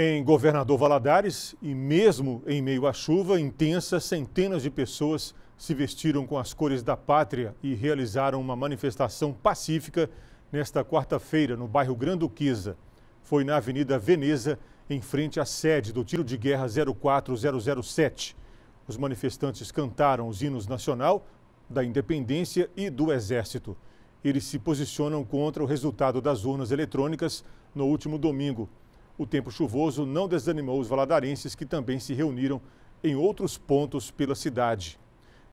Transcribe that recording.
Em Governador Valadares, e mesmo em meio à chuva intensa, centenas de pessoas se vestiram com as cores da pátria e realizaram uma manifestação pacífica nesta quarta-feira no bairro Granduquesa. Foi na Avenida Veneza, em frente à sede do Tiro de Guerra 04007. Os manifestantes cantaram os hinos nacional, da independência e do Exército. Eles se posicionam contra o resultado das urnas eletrônicas no último domingo. O tempo chuvoso não desanimou os valadarenses que também se reuniram em outros pontos pela cidade.